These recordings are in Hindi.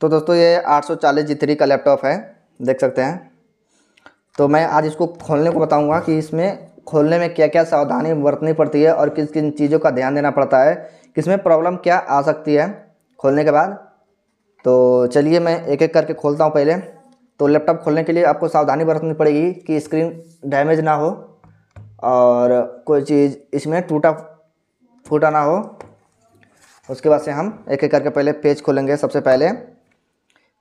तो दोस्तों ये 840 जी का लैपटॉप है देख सकते हैं तो मैं आज इसको खोलने को बताऊंगा कि इसमें खोलने में क्या क्या सावधानी बरतनी पड़ती है और किस किन चीज़ों का ध्यान देना पड़ता है किसमें प्रॉब्लम क्या आ सकती है खोलने के बाद तो चलिए मैं एक एक करके खोलता हूँ पहले तो लैपटॉप खोलने के लिए आपको सावधानी बरतनी पड़ेगी कि स्क्रीन डैमेज ना हो और कोई चीज़ इसमें टूटा फूटा ना हो उसके बाद से हम एक एक करके पहले पेज खोलेंगे सबसे पहले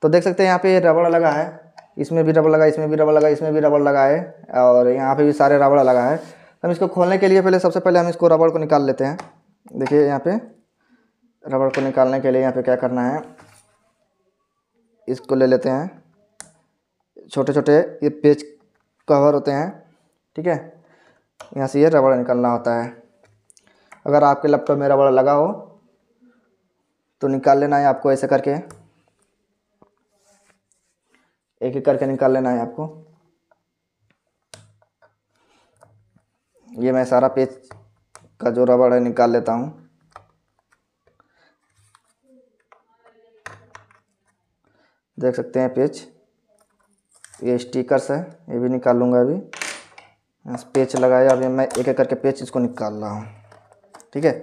तो देख सकते हैं यहाँ पे रबड़ लगा है इसमें भी रबड़ लगा इसमें भी रबड़ लगा इसमें भी रबड़ लगा है और यहाँ पे भी सारे रबड़ लगा है हम इसको खोलने के लिए पहले सबसे पहले हम इसको रबड़ को निकाल लेते हैं देखिए यहाँ पे रबड़ को निकालने के लिए यहाँ पे क्या करना है इसको ले लेते हैं छोटे छोटे ये पेज कवर होते हैं ठीक है यहाँ से ये रबड़ निकालना होता है अगर आपके लैपटॉप में रबड़ लगा हो तो निकाल लेना है आपको ऐसे करके एक एक करके निकाल लेना है आपको ये मैं सारा पेज का जो रबड़ है निकाल लेता हूँ देख सकते हैं पेज ये स्टिकर्स है ये भी निकाल लूँगा अभी पेच लगाया अभी मैं एक एक करके पेच इसको निकाल रहा हूँ ठीक है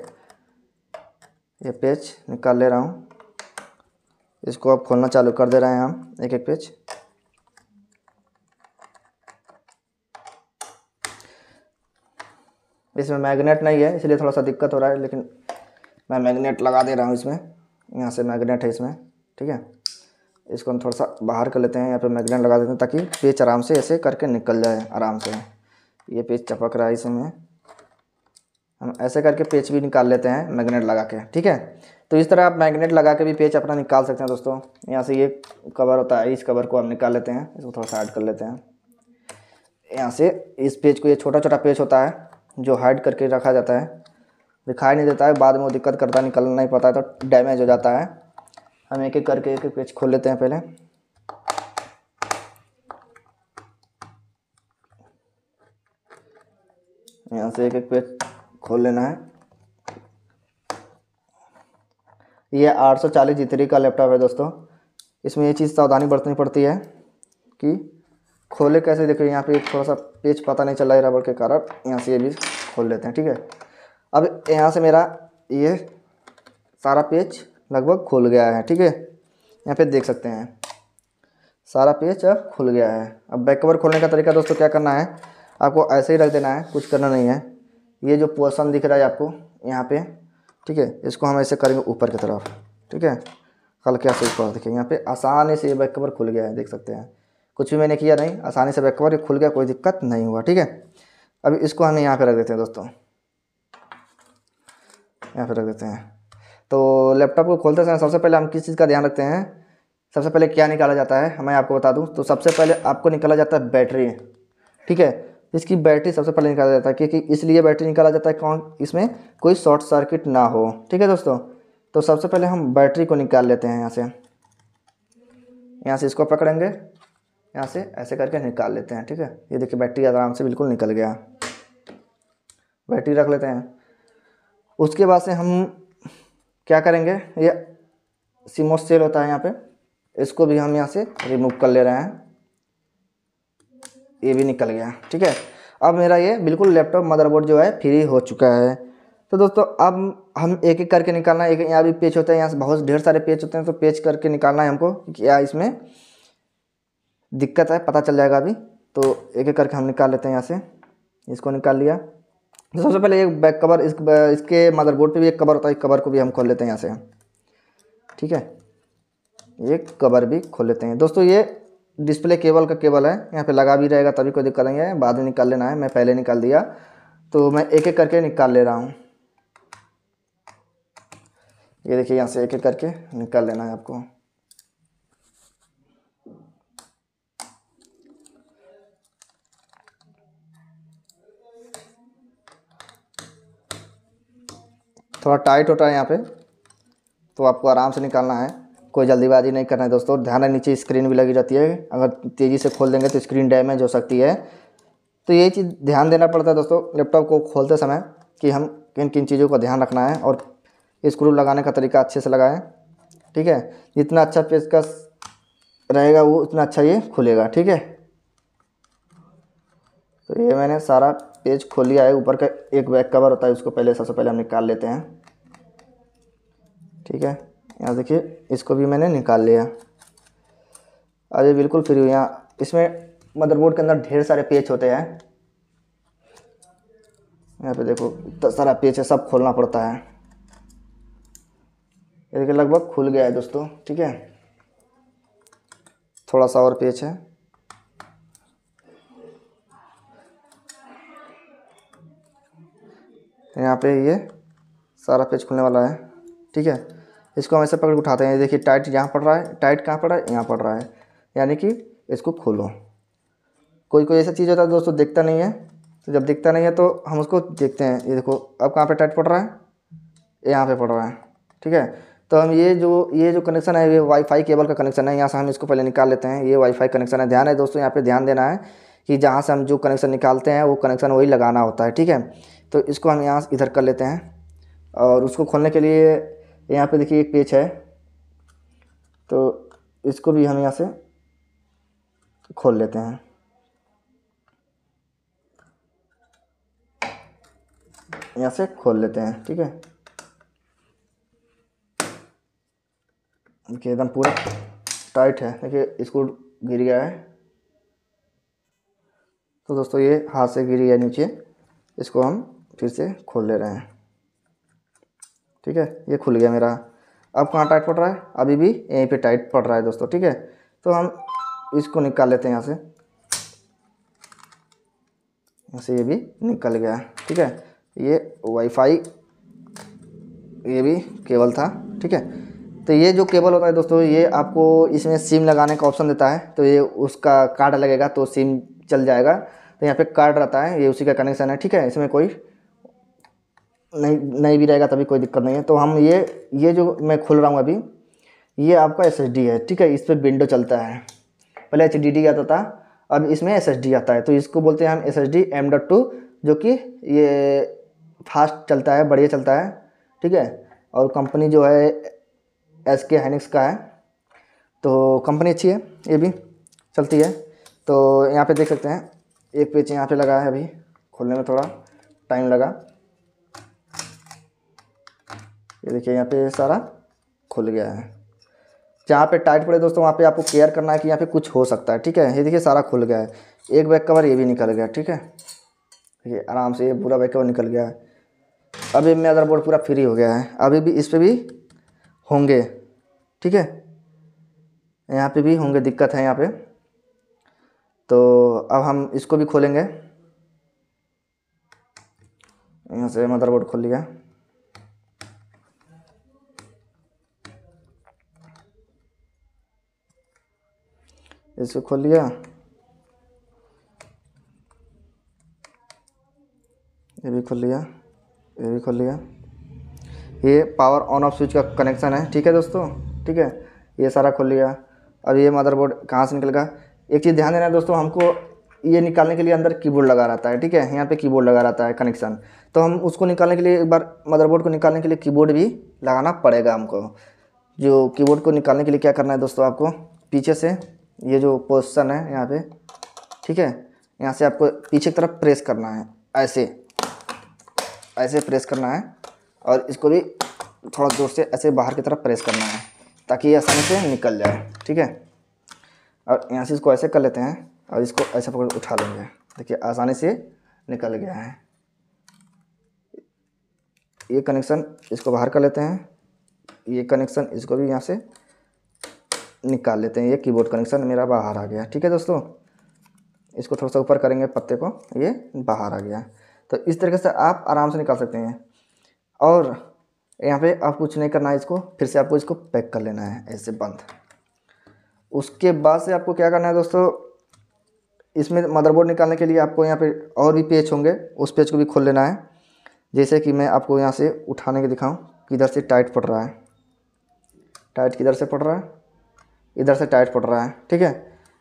ये पेच निकाल ले रहा हूँ इसको अब खोलना चालू कर दे रहे हैं हम एक एक पेज इसमें मैग्नेट नहीं है इसलिए थोड़ा सा दिक्कत हो रहा है लेकिन मैं मैग्नेट लगा दे रहा हूँ इसमें यहाँ से मैग्नेट है इसमें ठीक है इसको हम थोड़ा सा बाहर कर लेते हैं यहाँ फिर मैग्नेट लगा देते हैं ताकि पेच आराम से ऐसे करके निकल जाए आराम से ये पेच चपक रहा है इसमें हम ऐसे करके पेच भी निकाल लेते हैं मैग्नेट लगा के ठीक है तो इस तरह आप मैग्नेट लगा के भी पेच अपना निकाल सकते हैं दोस्तों यहाँ से ये कवर होता है इस कवर को हम निकाल लेते हैं इसको थोड़ा सा ऐड कर लेते हैं यहाँ से इस पेज को ये छोटा छोटा पेज होता है जो हाइड करके रखा जाता है दिखाई नहीं देता है बाद में वो दिक्कत करता है निकलना नहीं पता है तो डैमेज हो जाता है हम एक एक करके एक एक पेज खोल लेते हैं पहले यहाँ से एक एक पेज खोल लेना है ये आठ सौ चालीस जी का लैपटॉप है दोस्तों इसमें ये चीज़ सावधानी बरतनी पड़ती है कि खोले कैसे देखिए यहाँ पे थोड़ा सा पेज पता नहीं चल रहा है रबड़ के कारण यहाँ से ये भी खोल लेते हैं ठीक है अब यहाँ से मेरा ये सारा पेज लगभग खुल गया है ठीक है यहाँ पे देख सकते हैं सारा पेज अब खुल गया है अब बैक कवर खोलने का तरीका दोस्तों क्या करना है आपको ऐसे ही रख देना है कुछ करना नहीं है ये जो पोर्सन दिख रहा है आपको यहाँ पे ठीक है इसको हम ऐसे करेंगे ऊपर की तरफ ठीक है हल्के से ऊपर देखिए यहाँ पे आसानी से ये बैक कवर खुल गया है देख सकते हैं कुछ भी मैंने किया नहीं आसानी से बैक कवर खुल गया कोई दिक्कत नहीं हुआ ठीक है अभी इसको हम यहाँ पर रख देते हैं दोस्तों यहाँ पर रख देते हैं तो लैपटॉप को खोलते समय सबसे पहले हम किस चीज़ का ध्यान रखते हैं सबसे पहले क्या निकाला जाता है मैं आपको बता दूँ तो सबसे पहले आपको निकाला जाता है बैटरी ठीक है इसकी बैटरी सबसे पहले निकाला जाता है क्योंकि इसलिए बैटरी निकाला जाता है कौन इसमें कोई शॉर्ट सर्किट ना हो ठीक है दोस्तों तो सबसे पहले हम बैटरी को निकाल लेते हैं यहाँ से यहाँ से इसको पकड़ेंगे यहाँ से ऐसे करके निकाल लेते हैं ठीक है ये देखिए बैटरी आराम से बिल्कुल निकल गया बैटरी रख लेते हैं उसके बाद से हम क्या करेंगे ये सीमो सेल होता है यहाँ पे इसको भी हम यहाँ से रिमूव कर ले रहे हैं ये भी निकल गया ठीक है अब मेरा ये बिल्कुल लैपटॉप मदरबोर्ड जो है फ्री हो चुका है तो दोस्तों अब हम एक एक करके निकालना है एक यहाँ भी पेज होता है यहाँ से बहुत ढेर सारे पेज होते हैं तो पेज करके निकालना है हमको कि क्या इसमें दिक्कत है पता चल जाएगा अभी तो एक एक करके हम निकाल लेते हैं यहाँ से इसको निकाल लिया तो सबसे पहले एक बैक कवर इस इसके मदरबोर्ड पे भी एक कवर होता है कवर को भी हम खोल लेते हैं यहाँ से ठीक है एक कवर भी खोल लेते हैं दोस्तों ये डिस्प्ले केबल का केबल है यहाँ पे लगा भी रहेगा तभी कोई दिक्कत नहीं है बाद में निकाल लेना है मैं पहले निकाल दिया तो मैं एक एक करके निकाल ले रहा हूँ ये देखिए यहाँ से एक एक करके निकाल लेना है आपको थोड़ा टाइट होता है यहाँ पे तो आपको आराम से निकालना है कोई जल्दीबाजी नहीं करना है दोस्तों ध्यान है नीचे स्क्रीन भी लगी जाती है अगर तेज़ी से खोल देंगे तो स्क्रीन डैमेज हो सकती है तो ये चीज़ ध्यान देना पड़ता है दोस्तों लैपटॉप को खोलते समय कि हम किन किन चीज़ों का ध्यान रखना है और स्क्रू लगाने का तरीका अच्छे से लगाएं ठीक है जितना अच्छा का रहेगा वो उतना अच्छा ये खुलेगा ठीक है तो ये मैंने सारा पेज खोल लिया है ऊपर का एक बैक कवर होता है उसको पहले सबसे पहले हम निकाल लेते हैं ठीक है यहाँ देखिए इसको भी मैंने निकाल लिया अरे बिल्कुल फ्री यहाँ इसमें मदरबोर्ड के अंदर ढेर सारे पेज होते हैं यहाँ पे देखो इतना सारा पेज है सब खोलना पड़ता है ये देखिए लगभग खुल गया है दोस्तों ठीक है थोड़ा सा और पेज है यहाँ पे ये सारा पेज खुलने वाला है ठीक है इसको हम ऐसे पकड़ उठाते हैं देखिए टाइट यहाँ पड़ रहा है टाइट कहाँ पड़ रहा है यहाँ पड़ रहा है यानी कि इसको खोलो कोई कोई ऐसा चीज़ होता है दोस्तों देखता नहीं है तो जब दिखता नहीं है तो हम उसको देखते हैं ये देखो अब कहाँ पे टाइट पड़ रहा है यहाँ पे पड़ रहा है ठीक है तो हम ये जो ये जो कनेक्शन है ये वाईफाई केबल का कनेक्शन है यहाँ से हम इसको पहले निकाल लेते हैं ये वाईफाई कनेक्शन है ध्यान है दोस्तों यहाँ पे ध्यान देना है कि जहाँ से हम जो कनेक्शन निकालते हैं वो कनेक्शन वही लगाना होता है ठीक है तो इसको हम यहाँ इधर कर लेते हैं और उसको खोलने के लिए यहाँ पे देखिए एक पेज है तो इसको भी हम यहाँ से खोल लेते हैं यहाँ से खोल लेते हैं ठीक है देखिए एकदम पूरा टाइट है देखिए इसको गिर गया है तो दोस्तों ये हाथ से गिरी है नीचे इसको हम फिर से खोल ले रहे हैं ठीक है ये खुल गया मेरा अब कहाँ टाइट पड़ रहा है अभी भी यहीं पे टाइट पड़ रहा है दोस्तों ठीक है तो हम इसको निकाल लेते हैं यहाँ से यहाँ से ये भी निकल गया ठीक है ये वाईफाई ये भी केबल था ठीक है तो ये जो केबल होता है दोस्तों ये आपको इसमें सिम लगाने का ऑप्शन देता है तो ये उसका कार्ड लगेगा तो सिम चल जाएगा तो यहाँ पे कार्ड रहता है ये उसी का कनेक्शन है ठीक है इसमें कोई नहीं नहीं भी रहेगा तभी कोई दिक्कत नहीं है तो हम ये ये जो मैं खोल रहा हूँ अभी ये आपका एस है ठीक है इस पर विंडो चलता है पहले एच डी आता था अब इसमें एस आता है तो इसको बोलते हैं हम एस एच जो कि ये फास्ट चलता है बढ़िया चलता है ठीक है और कंपनी जो है एस के हाइनिक्स का है तो कंपनी अच्छी है ये भी चलती है तो यहाँ पे देख सकते हैं एक पेज यहाँ पे लगा है अभी खोलने में थोड़ा टाइम लगा ये देखिए यहाँ पे सारा खुल गया है जहाँ पे टाइट पड़े दोस्तों वहाँ पे आपको केयर करना है कि यहाँ पे कुछ हो सकता है ठीक है ये देखिए सारा खुल गया है एक बैक कवर ये भी निकल गया ठीक है देखिए आराम से ये पूरा बैक कवर निकल गया है अभी मेरा अदरबोर्ड पूरा फ्री हो गया है अभी भी इस पर भी होंगे ठीक है यहाँ पे भी होंगे दिक्कत है यहाँ पे तो अब हम इसको भी खोलेंगे यहाँ से मदरबोर्ड खोल लिया इसको खोल लिया ये भी खोल लिया ये भी खोल लिया ये पावर ऑन ऑफ स्विच का कनेक्शन है ठीक है दोस्तों ठीक है ये सारा खोल लिया और ये मदरबोर्ड कहाँ से गया एक चीज़ ध्यान देना है दोस्तों हमको ये निकालने के लिए अंदर कीबोर्ड लगा रहता है ठीक है यहाँ पे कीबोर्ड लगा रहता है कनेक्शन तो हम उसको निकालने के लिए एक बार मदरबोर्ड को निकालने के लिए कीबोर्ड भी लगाना पड़ेगा हमको जो कीबोर्ड को निकालने के लिए क्या करना है दोस्तों आपको पीछे से ये जो पोजिशन है यहाँ पर ठीक है यहाँ से आपको पीछे की तरफ प्रेस करना है ऐसे ऐसे प्रेस करना है और इसको भी थोड़ा जोर से ऐसे बाहर की तरफ प्रेस करना है ताकि ये आसानी से निकल जाए ठीक है और यहाँ से इसको ऐसे कर लेते हैं और इसको ऐसे पकड़ उठा लेंगे देखिए आसानी से निकल गया है ये कनेक्शन इसको बाहर कर लेते हैं ये कनेक्शन इसको भी यहाँ से निकाल लेते हैं ये कीबोर्ड कनेक्शन मेरा बाहर आ गया ठीक है दोस्तों इसको थोड़ा सा ऊपर करेंगे पत्ते को ये बाहर आ गया तो इस तरीके से आप आराम से निकाल सकते हैं और यहाँ पे आप कुछ नहीं करना है इसको फिर से आपको इसको पैक कर लेना है ऐसे बंद उसके बाद से आपको क्या करना है दोस्तों इसमें मदरबोर्ड निकालने के लिए आपको यहाँ पे और भी पेज होंगे उस पेज को भी खोल लेना है जैसे कि मैं आपको यहाँ से उठाने के दिखाऊँ किधर से टाइट पड़ रहा है टाइट किधर से पड़ रहा है इधर से टाइट पड़ रहा है ठीक है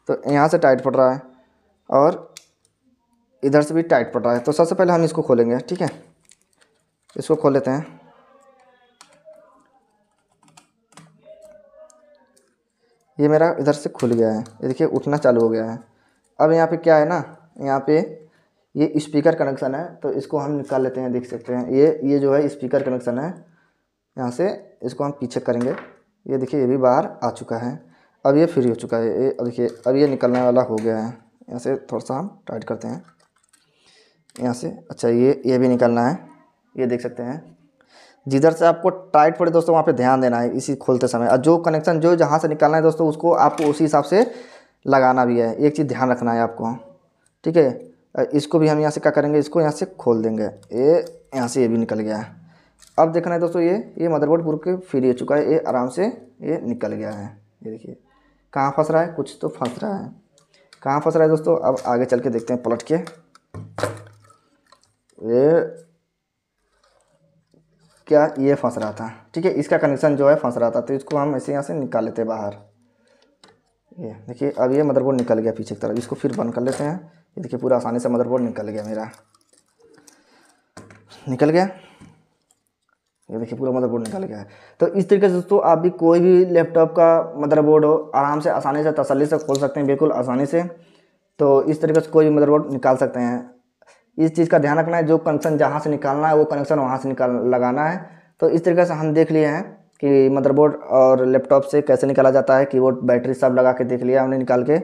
तो यहाँ से टाइट पड़ रहा है और इधर से भी टाइट पड़ रहा है तो सबसे पहले हम इसको खोलेंगे ठीक है इसको खोल लेते हैं ये मेरा इधर से खुल गया है ये देखिए उठना चालू हो गया है अब यहाँ पे क्या है ना यहाँ पे ये स्पीकर कनेक्शन है तो इसको हम निकाल लेते हैं देख सकते हैं ये ये जो है स्पीकर कनेक्शन है यहाँ से इसको हम पीछे करेंगे ये देखिए ये भी बाहर आ चुका है अब ये फ्री हो चुका है ये अब देखिए अब ये निकलने वाला हो गया है यहाँ से थोड़ा सा हम टाइट करते हैं यहाँ से अच्छा ये ये भी निकालना है ये देख सकते हैं जिधर से आपको टाइट पड़े दोस्तों वहाँ पे ध्यान देना है इसी खोलते समय और जो कनेक्शन जो जहाँ से निकालना है दोस्तों उसको आपको उसी हिसाब से लगाना भी है एक चीज़ ध्यान रखना है आपको ठीक है इसको भी हम यहाँ से क्या करेंगे इसको यहाँ से खोल देंगे ये यहाँ से ये भी निकल गया है अब देखना है दोस्तों ये ये मदरबोर्ड पूरे के फ्री हो चुका है ये आराम से ये निकल गया है ये देखिए कहाँ फंस रहा है कुछ तो फंस रहा है कहाँ फंस रहा है दोस्तों अब आगे चल के देखते हैं पलट के ये क्या ये फंस रहा था ठीक है इसका कनेक्शन जो है फंस रहा था तो इसको हम ऐसे यहाँ से निकाल लेते बाहर ये देखिए अब ये मदरबोर्ड निकल गया पीछे की तरफ इसको फिर बंद कर लेते हैं ये देखिए पूरा आसानी से मदरबोर्ड निकल गया मेरा निकल गया ये देखिए पूरा मदरबोर्ड निकल गया है तो इस तरीके से दोस्तों आप भी कोई भी लैपटॉप का मदरबोर्ड हो आराम से आसानी से तसली से खोल सकते हैं बिल्कुल आसानी से तो इस तरीके से कोई भी मदरबोर्ड निकाल सकते हैं इस चीज़ का ध्यान रखना है जो कनेक्शन जहाँ से निकालना है वो कनेक्शन वहाँ से निकाल लगाना है तो इस तरीके से हम देख लिए हैं कि मदरबोर्ड और लैपटॉप से कैसे निकाला जाता है कीबोर्ड बैटरी सब लगा के देख लिया हमने निकाल के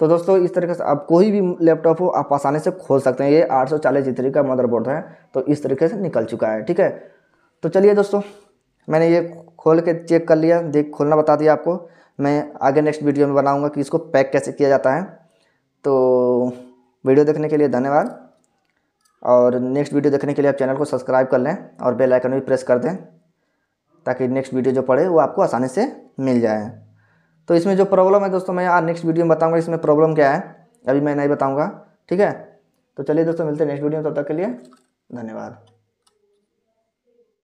तो दोस्तों इस तरीके से आप कोई भी लैपटॉप हो आप आसानी से खोल सकते हैं ये आठ सौ चालीस का मदरबोर्ड है तो इस तरीके से निकल चुका है ठीक है तो चलिए दोस्तों मैंने ये खोल के चेक कर लिया देख खोलना बता दिया आपको मैं आगे नेक्स्ट वीडियो में बनाऊँगा कि इसको पैक कैसे किया जाता है तो वीडियो देखने के लिए धन्यवाद और नेक्स्ट वीडियो देखने के लिए आप चैनल को सब्सक्राइब कर लें और बेल आइकन भी प्रेस कर दें ताकि नेक्स्ट वीडियो जो पड़े वो आपको आसानी से मिल जाए तो इसमें जो प्रॉब्लम है दोस्तों मैं यार नेक्स्ट वीडियो में बताऊँगा इसमें प्रॉब्लम क्या है अभी मैं नहीं बताऊँगा ठीक है तो चलिए दोस्तों मिलते हैं नेक्स्ट वीडियो में तब तो तक के लिए धन्यवाद